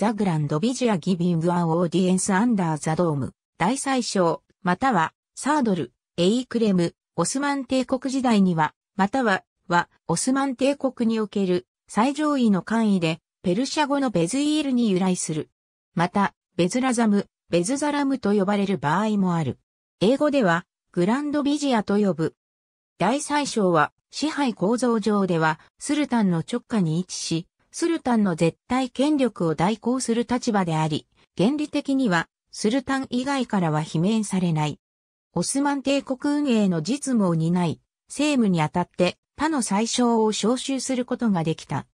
ザグランドビジュアギビングアンオーディエンスアンダーザドーム、大宰相、または、サードル、エイクレム、オスマン帝国時代には、または、は、オスマン帝国における最上位の官位で、ペルシャ語のベズイールに由来する。また、ベズラザム、ベズザラムと呼ばれる場合もある。英語では、グランドビジアと呼ぶ。大宰相は、支配構造上では、スルタンの直下に位置し、スルタンの絶対権力を代行する立場であり、原理的には、スルタン以外からは罷免されない。オスマン帝国運営の実務を担い、政務にあたって他の最小を招集することができた。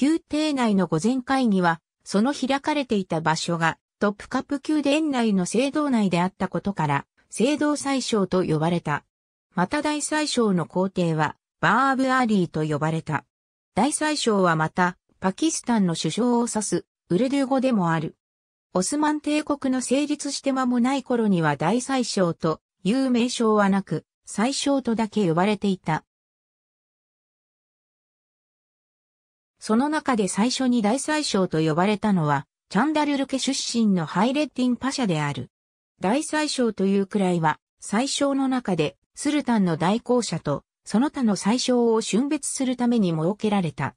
宮廷内の御前会議は、その開かれていた場所がトップカップ宮殿内の聖堂内であったことから、聖堂宰相と呼ばれた。また大宰相の皇帝は、バーブアーリーと呼ばれた。大宰相はまた、パキスタンの首相を指す、ウルドゥー語でもある。オスマン帝国の成立して間もない頃には大宰相という名称はなく、宰相とだけ呼ばれていた。その中で最初に大宰相と呼ばれたのは、チャンダルル家出身のハイレッティンパシャである。大宰相というくらいは、宰相の中で、スルタンの代行者と、その他の宰相を春別するために設けられた。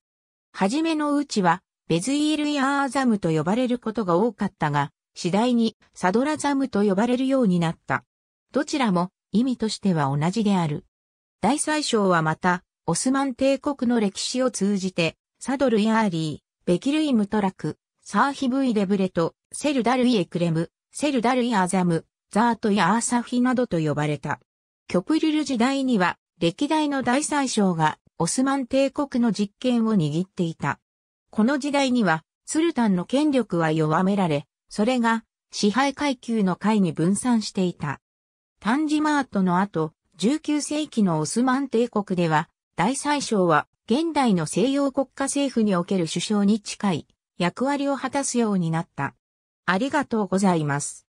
はじめのうちは、ベズイール・ヤーザムと呼ばれることが多かったが、次第にサドラザムと呼ばれるようになった。どちらも意味としては同じである。大宰相はまた、オスマン帝国の歴史を通じて、サドル・ヤーリー、ベキルイ・ムトラク、サーヒブイ・レブレト、セルダル・イ・エクレム、セルダル・イ・アザム、ザートヤーサフィなどと呼ばれた。キョプリル時代には、歴代の大宰相がオスマン帝国の実権を握っていた。この時代には、スルタンの権力は弱められ、それが支配階級の階に分散していた。タンジマートの後、19世紀のオスマン帝国では、大宰相は現代の西洋国家政府における首相に近い役割を果たすようになった。ありがとうございます。